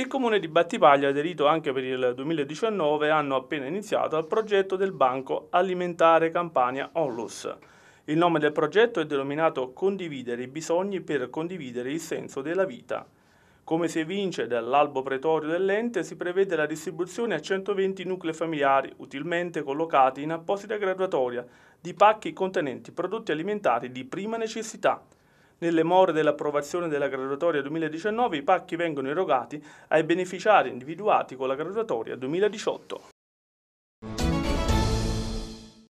Il comune di Battipaglio, aderito anche per il 2019, hanno appena iniziato al progetto del Banco Alimentare Campania Onlus. Il nome del progetto è denominato Condividere i bisogni per condividere il senso della vita. Come si evince dall'albo pretorio dell'ente, si prevede la distribuzione a 120 nuclei familiari utilmente collocati in apposita graduatoria di pacchi contenenti prodotti alimentari di prima necessità nelle more dell'approvazione della graduatoria 2019 i pacchi vengono erogati ai beneficiari individuati con la graduatoria 2018.